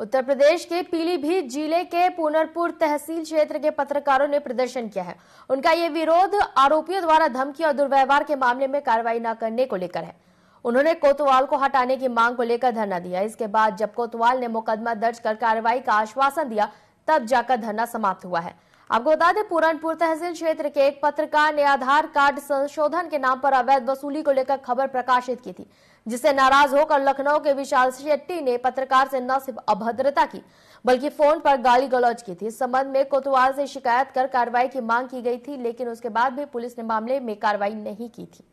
उत्तर प्रदेश के पीलीभीत जिले के पुनरपुर तहसील क्षेत्र के पत्रकारों ने प्रदर्शन किया है उनका ये विरोध आरोपियों द्वारा धमकी और दुर्व्यवहार के मामले में कार्रवाई न करने को लेकर है उन्होंने कोतवाल को हटाने की मांग को लेकर धरना दिया इसके बाद जब कोतवाल ने मुकदमा दर्ज कर कार्रवाई का आश्वासन दिया तब जाकर धरना समाप्त हुआ है आपको बता दें पूरनपुर तहसील क्षेत्र के एक पत्रकार ने आधार कार्ड संशोधन के नाम पर अवैध वसूली को लेकर खबर प्रकाशित की थी जिससे नाराज होकर लखनऊ के विशाल शेट्टी ने पत्रकार से न सिर्फ अभद्रता की बल्कि फोन पर गाली गलौज की थी इस संबंध में कोतवाल से शिकायत कर कार्रवाई की मांग की गई थी लेकिन उसके बाद भी पुलिस ने मामले में कार्रवाई नहीं की थी